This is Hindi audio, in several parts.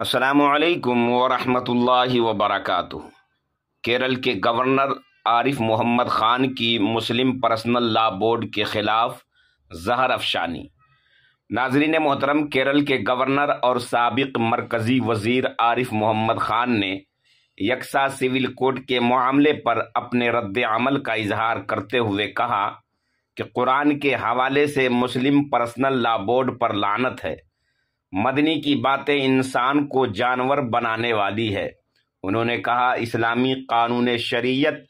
असलकम वरहमल वबरक केरल के गवर्नर आरिफ मोहम्मद ख़ान की मुस्लिम पर्सनल लॉ बोर्ड के ख़िलाफ़ जहर अफशानी नाजरीन मोहतरम केरल के गवर्नर और सबक मरकज़ी वज़ीर आरिफ मोहम्मद ख़ान ने यकसा सिविल कोड के मामले पर अपने रद्द अमल का इजहार करते हुए कहा कि कुरान के हवाले से मुस्लिम पर्सनल लॉ बोर्ड पर लानत है मदनी की बातें इंसान को जानवर बनाने वाली है उन्होंने कहा इस्लामी कानून शरीयत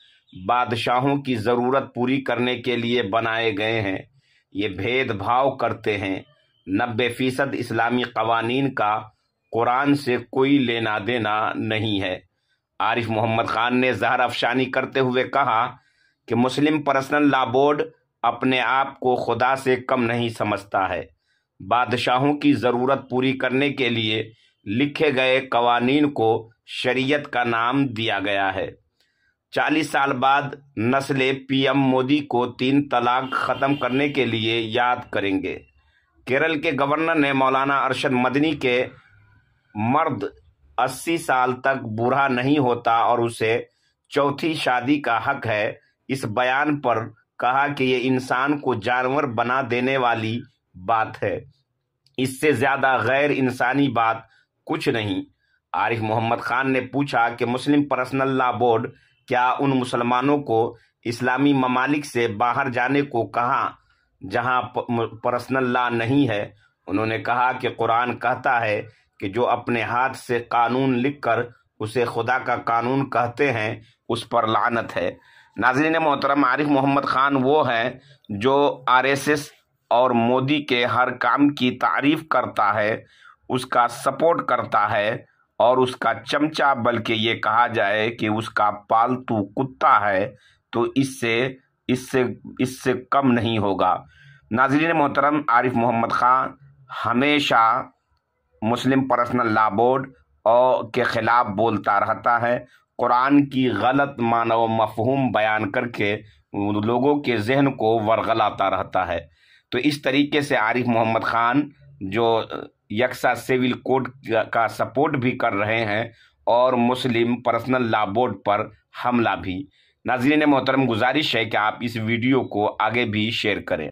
बादशाहों की ज़रूरत पूरी करने के लिए बनाए गए हैं ये भेदभाव करते हैं नब्बे फीसद इस्लामी कवानीन का कुरान से कोई लेना देना नहीं है आरिफ मोहम्मद खान ने जहर अफशानी करते हुए कहा कि मुस्लिम पर्सनल लॉ बोर्ड अपने आप को खुदा से कम नहीं समझता है बादशाहों की ज़रूरत पूरी करने के लिए लिखे गए कवानीन को शरीयत का नाम दिया गया है चालीस साल बाद नस्लें पीएम मोदी को तीन तलाक ख़त्म करने के लिए याद करेंगे केरल के गवर्नर ने मौलाना अरशद मदनी के मर्द 80 साल तक बूढ़ा नहीं होता और उसे चौथी शादी का हक है इस बयान पर कहा कि ये इंसान को जानवर बना देने वाली बात है इससे ज्यादा गैर इंसानी बात कुछ नहीं आरिफ मोहम्मद खान ने पूछा कि मुस्लिम पर्सनल लॉ बोर्ड क्या उन मुसलमानों को इस्लामी ममालिक से बाहर जाने को कहा जहां पर्सनल लॉ नहीं है उन्होंने कहा कि कुरान कहता है कि जो अपने हाथ से कानून लिखकर उसे खुदा का कानून कहते हैं उस पर लानत है नाजरीन मोहतरम आरिफ मोहम्मद खान वो हैं जो आरएसएस और मोदी के हर काम की तारीफ करता है उसका सपोर्ट करता है और उसका चमचा बल्कि ये कहा जाए कि उसका पालतू कुत्ता है तो इससे इससे इससे कम नहीं होगा नाजरीन मोहतरम आरिफ मोहम्मद ख़ां हमेशा मुस्लिम पर्सनल लॉ बोर्ड और के ख़िलाफ़ बोलता रहता है कुरान की गलत मानव मफहूम बयान करके लोगों के जहन को वरगलाता रहता है तो इस तरीके से आरिफ मोहम्मद खान जो यकसा सिविल कोड का सपोर्ट भी कर रहे हैं और मुस्लिम पर्सनल लॉ बोर्ड पर हमला भी नाजरीन मोहतरम गुजारिश है कि आप इस वीडियो को आगे भी शेयर करें